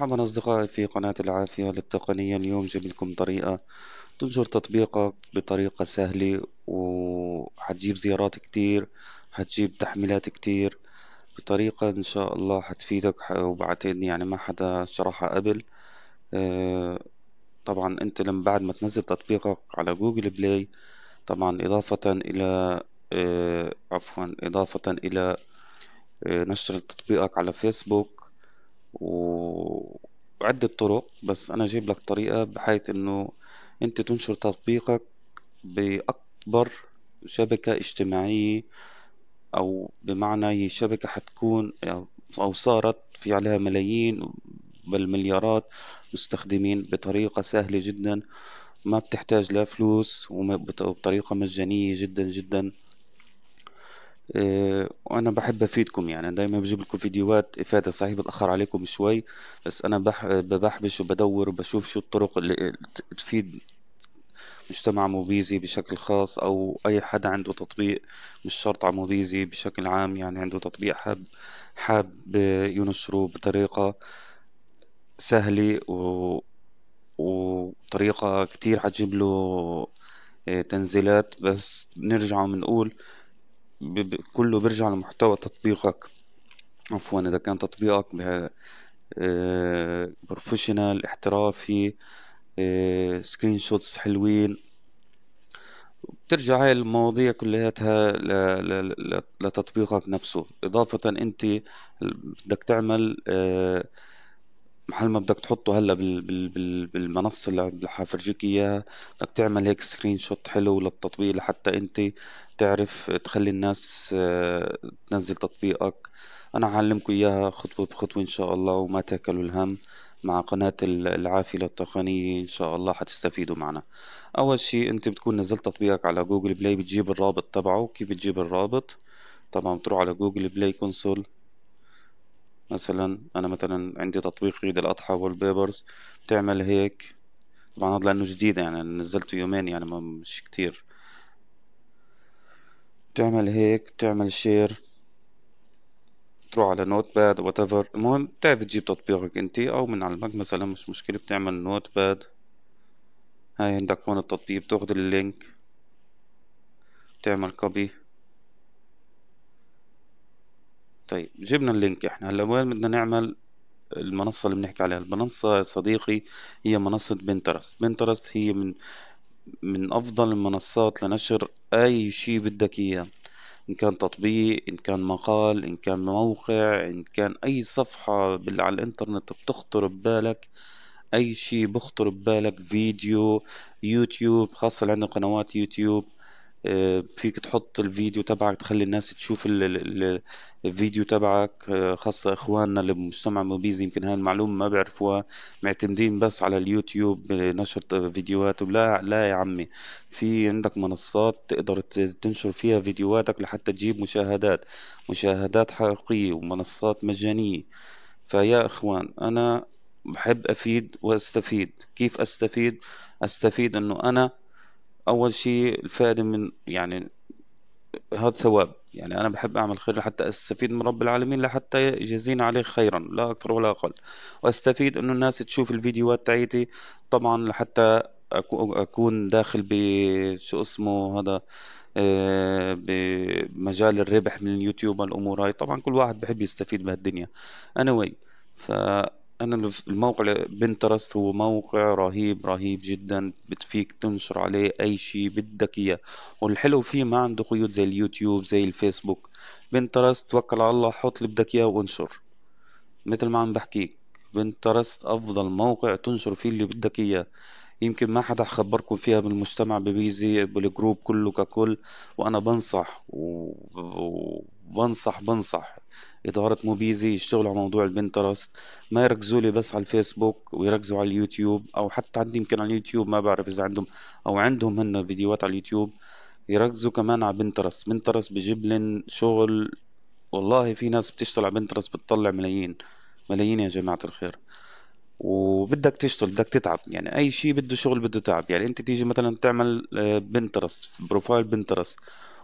مرحبا أصدقائي في قناة العافية للتقنية اليوم جيب لكم طريقة تنشر تطبيقك بطريقة سهلة وحتجيب زيارات كتير حتجيب تحميلات كتير بطريقة إن شاء الله حتفيدك وبعدين يعني ما حدا شرحها قبل آه، طبعا أنت لما بعد ما تنزل تطبيقك على جوجل بلاي طبعا إضافة إلى آه، عفوا إضافة إلى آه، نشر تطبيقك على فيسبوك عدة طرق بس أنا جيب لك طريقة بحيث إنه أنت تنشر تطبيقك بأكبر شبكة اجتماعية أو بمعنى هي شبكة حتكون أو صارت في عليها ملايين بل مليارات مستخدمين بطريقة سهلة جدا ما بتحتاج لا فلوس وبطريقة مجانية جدا جدا آه، وانا بحب افيدكم يعني دايما بجيب لكم فيديوهات افاده صحيح بتاخر عليكم شوي بس انا ببحبش وبدور وبشوف شو الطرق اللي تفيد مجتمع موبيزي بشكل خاص او اي حدا عنده تطبيق مش شرط على موبيزي بشكل عام يعني عنده تطبيق حاب حاب ينشره بطريقه سهله و... وطريقه كتير حتجيب له آه، تنزيلات بس بنرجع ونقول كله بيرجع لمحتوى تطبيقك عفوا اذا كان تطبيقك بروفيشنال آه، احترافي سكرين آه، شوتس حلوين بترجع هاي المواضيع كلياتها لتطبيقك نفسه اضافه انت بدك تعمل آه، محل ما بدك تحطه هلا بال بال بالمنصه اللي حفرجيك اياها بدك تعمل هيك سكرين شوت حلو للتطبيق لحتى انت تعرف تخلي الناس آه، تنزل تطبيقك انا هعلمكم اياها خطوه بخطوه ان شاء الله وما تاكلوا الهم مع قناة العافية التقنية إن شاء الله حتستفيدوا معنا أول شيء أنت بتكون نزلت تطبيقك على جوجل بلاي بتجيب الرابط تبعه كيف بتجيب الرابط طبعا بتروح على جوجل بلاي كونسول مثلا انا مثلا عندي تطبيق عيد الاضحى والبيبرز بتعمل هيك طبعا هذا لانه جديد يعني نزلته يومين يعني مش كتير بتعمل هيك بتعمل شير بتروح على نوت باد وات ايفر المهم بتعرف تجيب تطبيقك انت او من على الماك مثلا مش مشكله بتعمل نوت باد هاي عندك هون التطبيق بتاخد اللينك بتعمل كوبي طيب جبنا اللينك احنا هلا وين بدنا نعمل المنصة اللي بنحكي عليها المنصة يا صديقي هي منصة بنترست بنترست هي من من أفضل المنصات لنشر أي شيء بدك إياه إن كان تطبيق إن كان مقال إن كان موقع إن كان أي صفحة بال... على الإنترنت بتخطر ببالك أي شيء بخطر ببالك فيديو يوتيوب خاصة اللي عندنا قنوات يوتيوب آه، فيك تحط الفيديو تبعك تخلي الناس تشوف الفيديو تبعك آه، خاصة اخواننا اللي مجتمع موبيز يمكن هاي المعلومة ما بيعرفوها معتمدين بس على اليوتيوب آه، نشر فيديوهات لا لا يا عمي في عندك منصات تقدر تنشر فيها فيديوهاتك لحتى تجيب مشاهدات مشاهدات حقيقية ومنصات مجانية فيا اخوان انا بحب افيد واستفيد كيف استفيد استفيد انه انا اول شيء الفائده من يعني هذا ثواب يعني انا بحب اعمل خير لحتى استفيد من رب العالمين لحتى يجازينا عليه خيرا لا اكثر ولا اقل واستفيد انه الناس تشوف الفيديوهات تاعيتي طبعا لحتى اكون داخل بشو اسمه هذا آه، بمجال الربح من اليوتيوب والامور هاي طبعا كل واحد بحب يستفيد بهالدنيا anyway ف انا الموقع بنترست هو موقع رهيب رهيب جدا بتفيك تنشر عليه اي شيء بدك اياه والحلو فيه ما عنده قيود زي اليوتيوب زي الفيسبوك بنترست توكل على الله حط اللي بدك اياه وانشر مثل ما عم بحكيك بنترست افضل موقع تنشر فيه اللي بدك اياه يمكن ما حدا خبركم فيها بالمجتمع ببيزي بالجروب كله ككل وانا بنصح وبنصح بنصح إدارة موبيزي يشتغلوا على موضوع البنترست ما يركزوا لي بس على الفيسبوك ويركزوا على اليوتيوب أو حتى عندي يمكن على اليوتيوب ما بعرف إذا عندهم أو عندهم هن فيديوهات على اليوتيوب يركزوا كمان على بنترست بنترست بجيب لن شغل والله في ناس بتشتغل على بنترست بتطلع ملايين ملايين يا جماعة الخير وبدك تشتغل بدك تتعب يعني اي شيء بده شغل بده تعب يعني انت تيجي مثلا تعمل آه، بنترست بروفايل بنترست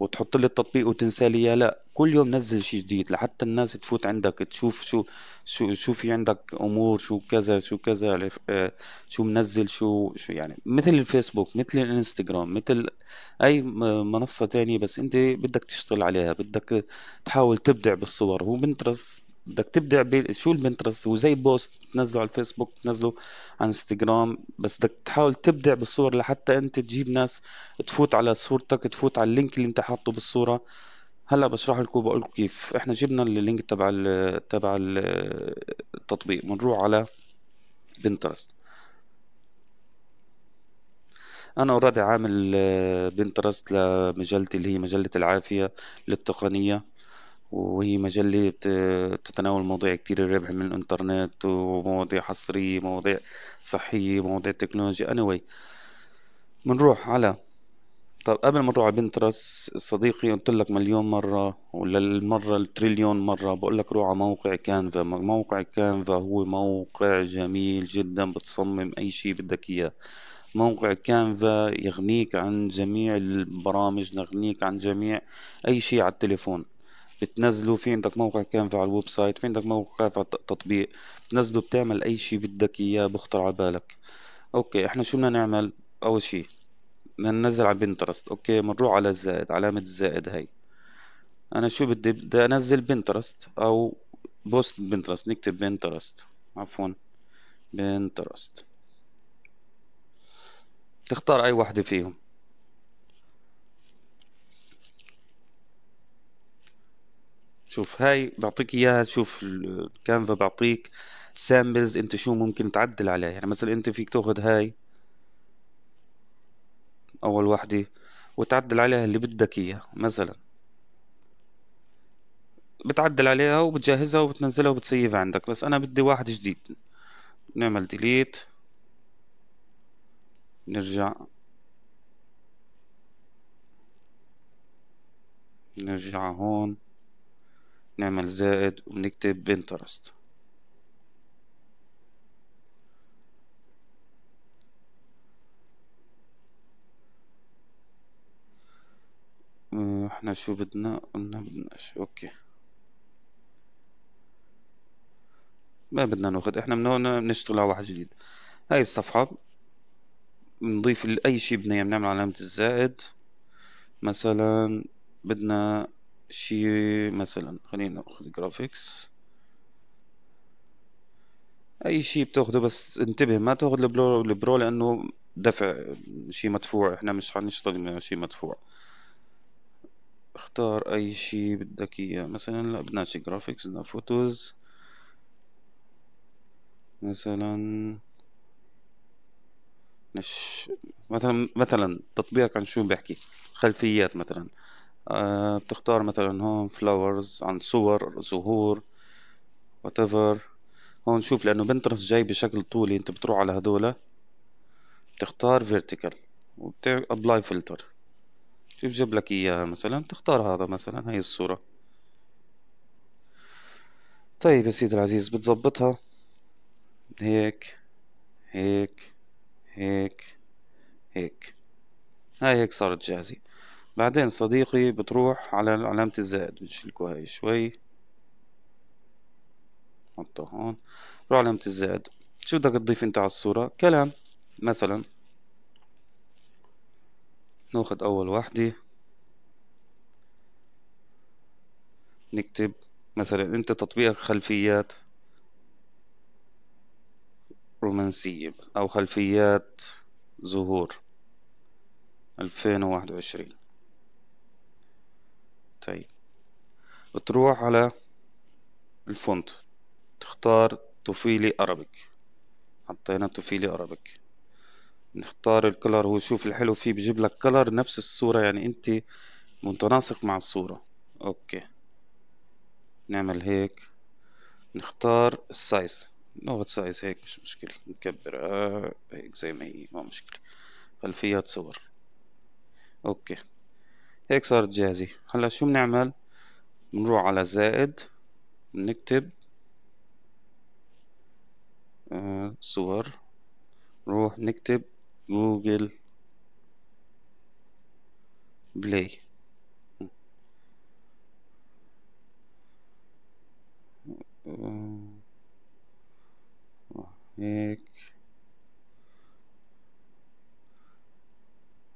وتحط لي التطبيق وتنسى لي اياه لا كل يوم نزل شيء جديد لحتى الناس تفوت عندك تشوف شو شو شو في عندك امور شو كذا شو كذا آه، شو منزل شو شو يعني مثل الفيسبوك مثل الانستغرام مثل اي منصه تانية بس انت بدك تشتغل عليها بدك تحاول تبدع بالصور هو بنترس بدك تبدع بشو شو البنترست وزي بوست تنزله على الفيسبوك تنزله على انستغرام بس بدك تحاول تبدع بالصور لحتى انت تجيب ناس تفوت على صورتك تفوت على اللينك اللي انت حاطه بالصوره هلا بشرح لكم بقول لكم كيف احنا جبنا اللينك تبع ال... تبع التطبيق بنروح على بنترست انا اوريدي عامل بنترست لمجلتي اللي هي مجله العافيه للتقنيه وهي مجلة بتتناول مواضيع كتير الربح من الإنترنت ومواضيع حصرية مواضيع صحية مواضيع تكنولوجيا anyway بنروح على طب قبل ما نروح على بنترس صديقي قلت لك مليون مرة ولا المرة التريليون مرة بقول لك روح على موقع كانفا موقع كانفا هو موقع جميل جدا بتصمم أي شيء بدك إياه موقع كانفا يغنيك عن جميع البرامج يغنيك عن جميع أي شيء على التليفون بتنزله في عندك موقع في على الويب سايت في عندك موقع على التطبيق بتنزله بتعمل اي شيء بدك اياه بخطر على بالك اوكي احنا شو بدنا نعمل اول شيء بدنا ننزل على بنترست اوكي بنروح على الزائد علامة الزائد هاي انا شو بدي بدي انزل بنترست او بوست بنترست نكتب بنترست عفوا بنترست تختار اي وحدة فيهم شوف هاي بعطيك اياها شوف الكانفا بعطيك سامبلز انت شو ممكن تعدل عليها يعني مثلا انت فيك تاخذ هاي اول وحده وتعدل عليها اللي بدك اياه مثلا بتعدل عليها وبتجهزها وبتنزلها وبتسيف عندك بس انا بدي واحد جديد نعمل ديليت نرجع نرجع هون نعمل زائد ونكتب بنترست احنا شو بدنا قلنا بدنا اوكي ما بدنا ناخد احنا من هون بنشتغل على واحد جديد هاي الصفحة بنضيف اي شيء بدنا اياه بنعمل علامة الزائد مثلا بدنا شيء مثلا خلينا ناخذ جرافيكس اي شيء بتاخده بس انتبه ما تاخد البرو البرو لانه دفع شيء مدفوع احنا مش حنشتغل من شيء مدفوع اختار اي شيء بدك اياه مثلا لا بدناش جرافيكس بدنا فوتوز مثلا مش مثلا مثلا تطبيقك عن شو بحكي خلفيات مثلا آه بتختار مثلا هون فلاورز عن صور زهور whatever هون شوف لانه بنترس جاي بشكل طولي انت بتروح على هدول بتختار vertical ابلاي فلتر شوف جاب لك اياها مثلا تختار هذا مثلا هاي الصورة طيب يا سيدي العزيز بتظبطها هيك هيك هيك هيك هاي هيك صارت جاهزة بعدين صديقي بتروح على علامة الزائد بنشيلكوا هاي شوي حطها هون روح علامة الزائد شو بدك تضيف انت على الصورة كلام مثلا ناخد أول وحدة نكتب مثلا انت تطبيق خلفيات رومانسية أو خلفيات زهور ألفين وواحد وعشرين طيب تروح على الفونت تختار طفيلي أرابيك حطينا طفيلي أرابيك نختار الكلر هو شوف الحلو فيه بجيب لك كلر نفس الصورة يعني انت متناسق مع الصورة اوكي نعمل هيك نختار السايز نوت سايز هيك مش مشكلة نكبر آه، هيك زي ما هي ما مشكلة خلفيات صور اوكي هيك صارت جاهزة هلا شو بنعمل بنروح على زائد بنكتب آه، صور نروح نكتب جوجل بلاي هيك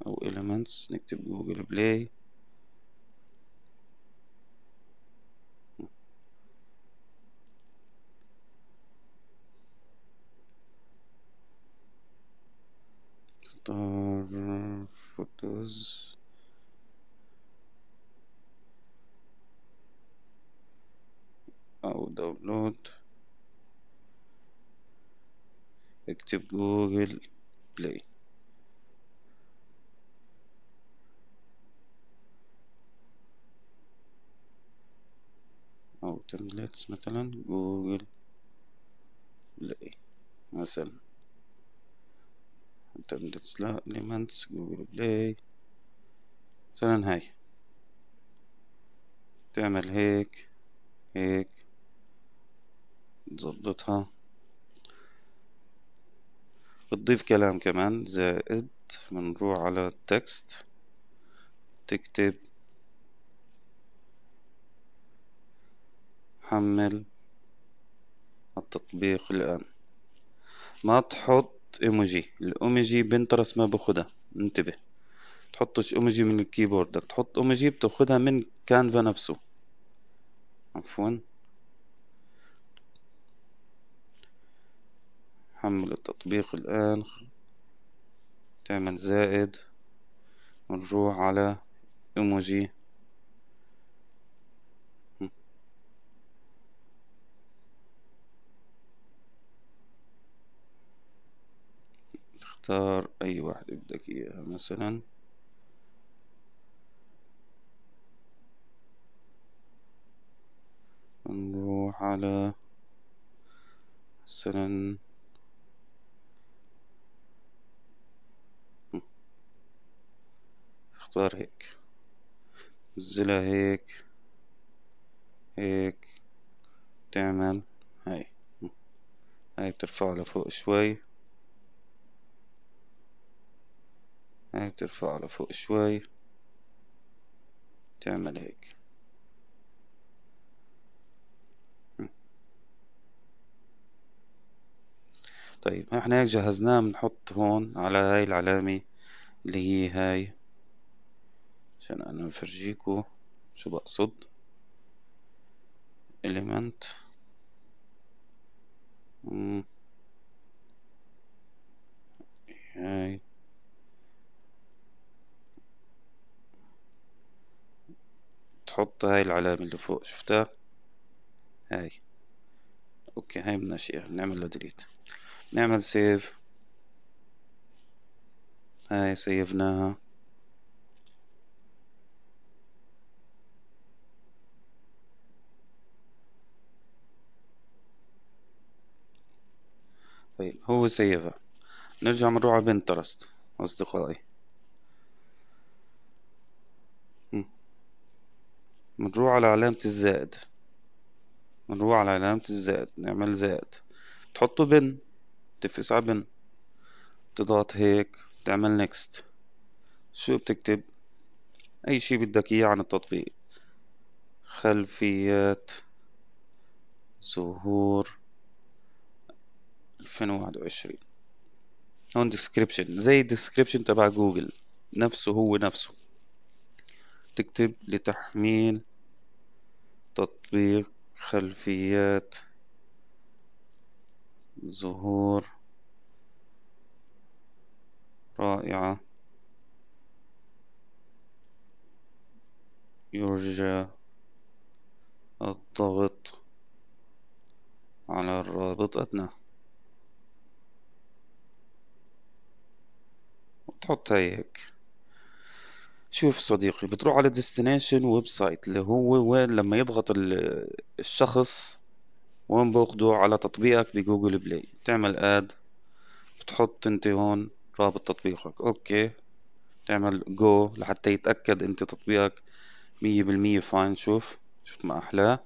او elements نكتب جوجل بلاي after photos او داونلود اكتب جوجل بلاي او تمليتس مثلا جوجل بلاي مثلا تندس لا ليمنتس جوجل بلاي مثلا هاي تعمل هيك هيك تظبطها بتضيف كلام كمان زائد بنروح على التكست تكتب حمل التطبيق الآن ما تحط ايموجي الايموجي بنترس ما باخدها انتبه تحطش ايموجي من الكيبورد بدك تحط ايموجي بتاخدها من كانفا نفسه عفوا حمل التطبيق الآن تعمل زائد ونروح على ايموجي اختار اي واحد بدك اياها مثلا نروح على مثلا اختار هيك نزلها هيك هيك تعمل هاي هاي بترفعها لفوق شوي هاي بترفعه لفوق شوي تعمل هيك طيب احنا هيك جهزناه بنحط هون على هاي العلامة اللي هي هاي عشان انا بفرجيكو شو بقصد element هاي حط هاي العلامة اللي فوق شفتها هاي اوكي هاي بدنا شيء نعمل له ديليت نعمل سيف هاي سيفناها طيب هو سيفها نرجع بنروح على بنترست أصدقائي بنروح على علامة الزائد بنروح على علامة الزائد نعمل زائد تحطه بن تفقس على بن تضغط هيك تعمل نيكست شو بتكتب اي شي بدك اياه عن التطبيق خلفيات ظهور 2021 هون ديسكريبشن زي الديسكريبشن تبع جوجل نفسه هو نفسه تكتب لتحميل تطبيق خلفيات زهور رائعة يرجى الضغط على الرابط أدنى وتحط هيك شوف صديقي بتروح على ديستنيشن ويب سايت اللي هو وين لما يضغط الشخص وين باخده على تطبيقك بجوجل بلاي تعمل اد بتحط انت هون رابط تطبيقك اوكي تعمل جو لحتى يتأكد انت تطبيقك مية بالمية فاين شوف شفت ما احلاه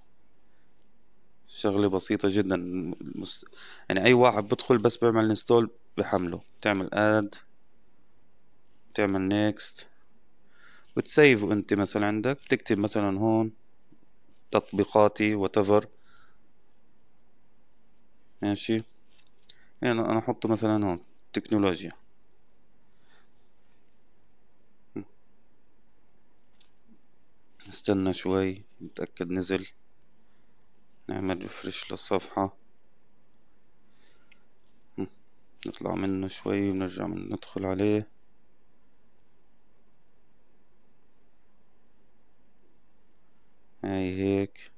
شغلة بسيطة جدا مس... يعني اي واحد بدخل بس بيعمل انستول بحمله تعمل اد تعمل نيكست بتسيفه انت مثلا عندك بتكتب مثلا هون تطبيقاتي وتفر ماشي يعني انا احطه مثلا هون تكنولوجيا نستنى شوي نتأكد نزل نعمل ريفرش للصفحة نطلع منه شوي ونرجع من ندخل عليه هاي هيك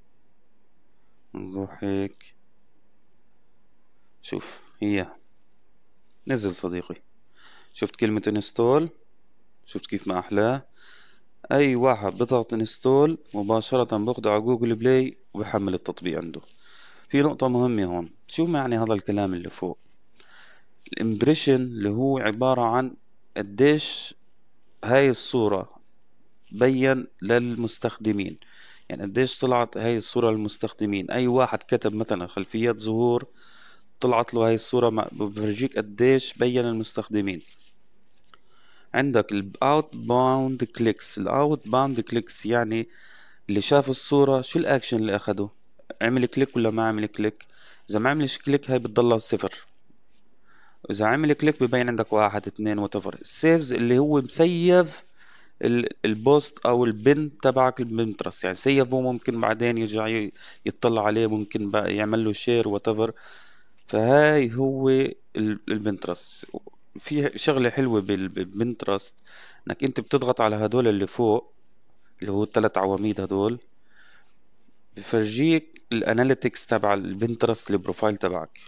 نروح هيك شوف هي نزل صديقي شفت كلمة انستول شفت كيف ما احلاه اي واحد بضغط انستول مباشرة باخده على جوجل بلاي وبحمل التطبيق عنده في نقطة مهمة هون شو معنى هذا الكلام اللي فوق الامبريشن اللي هو عبارة عن قديش هاي الصورة بين للمستخدمين يعني قديش طلعت هاي الصورة للمستخدمين أي واحد كتب مثلا خلفيات ظهور طلعت له هاي الصورة بفرجيك قديش بين المستخدمين عندك الاوت باوند كليكس الاوت باوند كليكس يعني اللي شاف الصورة شو الاكشن اللي اخده عمل كليك ولا ما عمل كليك اذا ما عملش كليك هاي بتضلها صفر اذا عمل كليك ببين عندك واحد اتنين وتفر السيفز اللي هو مسيف البوست او البن تبعك بمنترس يعني سيفه ممكن بعدين يرجع يطلع عليه ممكن بقى يعمل له شير واتفر فهاي هو البنترس في شغله حلوه بالبنترست انك انت بتضغط على هدول اللي فوق اللي هو الثلاث عواميد هدول بفرجيك الاناليتكس تبع البنترست البروفايل تبعك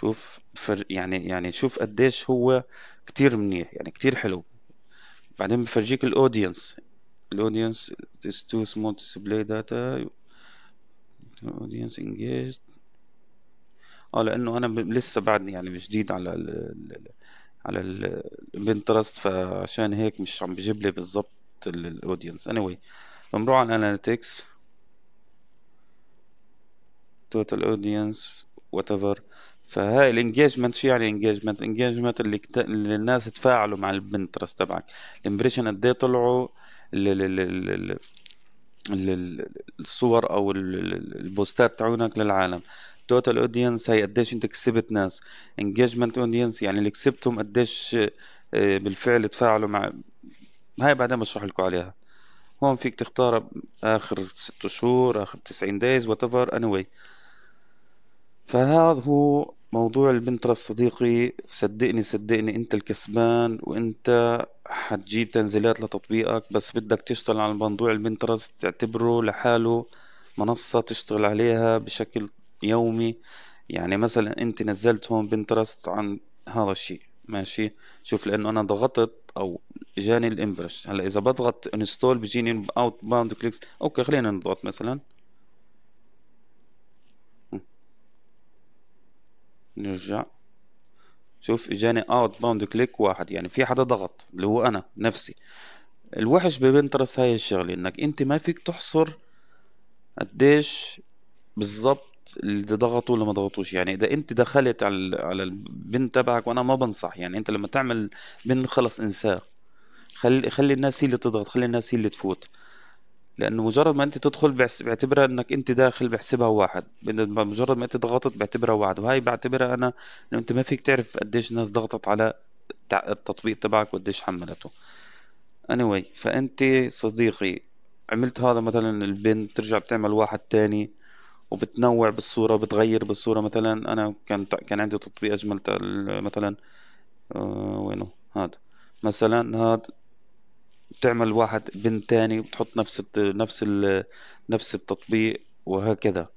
شوف فر يعني يعني شوف قديش هو كتير منيح يعني كتير حلو بعدين بفرجيك الاودينس الاودينس is too small to display data الاودينس engaged اه لانه انا لسه بعدني يعني جديد على ال على البنترست فعشان هيك مش عم بجيب لي بالضبط الاودينس anyway بنروح على الاناليتكس توتال اودينس وات ايفر فهاي الانجيجمنت شو يعني انجيجمنت انجيجمنت اللي, كت... اللي الناس تفاعلوا مع البنترست تبعك الامبريشن قد ايه طلعوا ال الصور او البوستات تاعونك للعالم توتال اودينس هي قديش انت كسبت ناس انجيجمنت اودينس يعني اللي كسبتهم قديش آه، بالفعل تفاعلوا مع هاي بعدين بشرح لكم عليها هون فيك تختار اخر ست شهور اخر 90 دايز وات ايفر اني واي فهذا هو موضوع البنت صديقي صدقني صدقني انت الكسبان وانت حتجيب تنزيلات لتطبيقك بس بدك تشتغل على موضوع البنت تعتبره لحاله منصة تشتغل عليها بشكل يومي يعني مثلا انت نزلت هون بنت عن هذا الشيء ماشي شوف لانه انا ضغطت او جاني الامبرش هلا اذا بضغط انستول بيجيني اوت باوند كليكس اوكي خلينا نضغط مثلا نرجع شوف اجاني اوت باوند كليك واحد يعني في حدا ضغط اللي هو انا نفسي الوحش ببنترس هاي الشغله انك انت ما فيك تحصر قديش بالضبط اللي ضغطوا ولا ما ضغطوش يعني اذا انت دخلت على على البنت تبعك وانا ما بنصح يعني انت لما تعمل بنت خلص انساه خلي خلي الناس هي اللي تضغط خلي الناس هي اللي تفوت لانه مجرد ما انت تدخل بعتبرها انك انت داخل بحسبها واحد مجرد ما انت ضغطت بعتبرها واحد وهي بعتبرها انا انه انت ما فيك تعرف قديش الناس ضغطت على التطبيق تبعك وقديش حملته anyway فانت صديقي عملت هذا مثلا البنت ترجع بتعمل واحد تاني وبتنوع بالصوره بتغير بالصوره مثلا انا كان كان عندي تطبيق اجمل مثلا آه وينه هذا مثلا هذا بتعمل واحد بن تاني بتحط نفس الت... نفس ال... نفس التطبيق وهكذا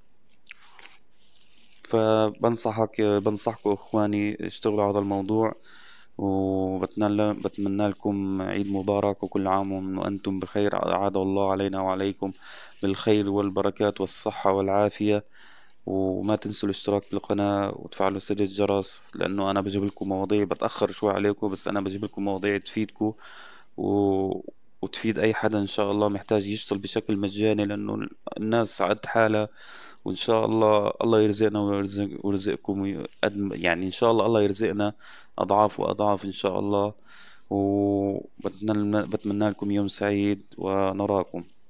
فبنصحك بنصحكم اخواني اشتغلوا على هذا الموضوع وبتمنى بتمنى لكم عيد مبارك وكل عام وانتم بخير عاد الله علينا وعليكم بالخير والبركات والصحة والعافية وما تنسوا الاشتراك بالقناة وتفعلوا زر الجرس لأنه أنا بجيب لكم مواضيع بتأخر شوي عليكم بس أنا بجيب لكم مواضيع تفيدكم و... وتفيد اي حدا ان شاء الله محتاج يشتغل بشكل مجاني لانه الناس عد حالها وان شاء الله الله يرزقنا ويرزق ويرزقكم يعني ان شاء الله الله يرزقنا اضعاف واضعاف ان شاء الله وبتمنى لكم يوم سعيد ونراكم